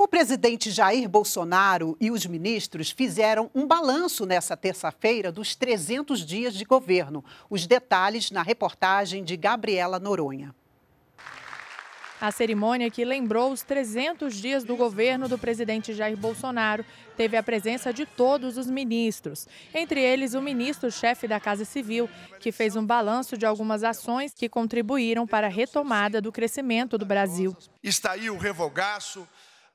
O presidente Jair Bolsonaro e os ministros fizeram um balanço nessa terça-feira dos 300 dias de governo. Os detalhes na reportagem de Gabriela Noronha. A cerimônia que lembrou os 300 dias do governo do presidente Jair Bolsonaro teve a presença de todos os ministros, entre eles o ministro-chefe da Casa Civil, que fez um balanço de algumas ações que contribuíram para a retomada do crescimento do Brasil. Está aí o revogaço,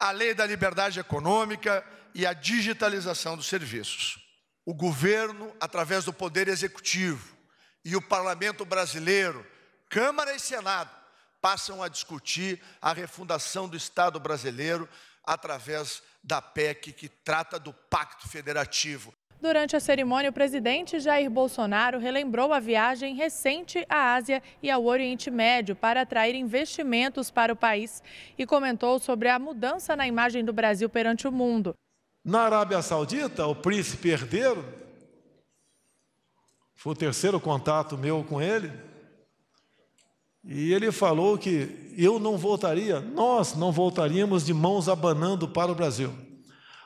a lei da liberdade econômica e a digitalização dos serviços. O governo, através do Poder Executivo, e o Parlamento Brasileiro, Câmara e Senado, passam a discutir a refundação do Estado brasileiro através da PEC, que trata do Pacto Federativo. Durante a cerimônia, o presidente Jair Bolsonaro relembrou a viagem recente à Ásia e ao Oriente Médio para atrair investimentos para o país e comentou sobre a mudança na imagem do Brasil perante o mundo. Na Arábia Saudita, o príncipe herdeiro, foi o terceiro contato meu com ele, e ele falou que eu não voltaria, nós não voltaríamos de mãos abanando para o Brasil.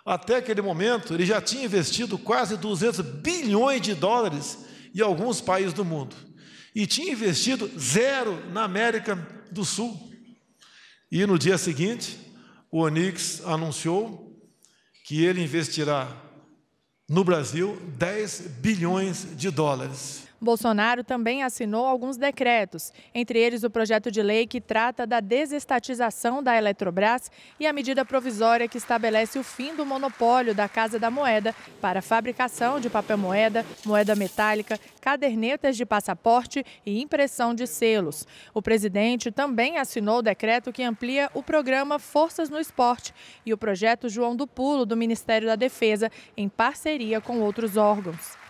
Até aquele momento, ele já tinha investido quase 200 bilhões de dólares em alguns países do mundo. E tinha investido zero na América do Sul. E no dia seguinte, o Onix anunciou que ele investirá no Brasil 10 bilhões de dólares. Bolsonaro também assinou alguns decretos, entre eles o projeto de lei que trata da desestatização da Eletrobras e a medida provisória que estabelece o fim do monopólio da Casa da Moeda para fabricação de papel moeda, moeda metálica, cadernetas de passaporte e impressão de selos. O presidente também assinou o decreto que amplia o programa Forças no Esporte e o projeto João do Pulo do Ministério da Defesa, em parceria com outros órgãos.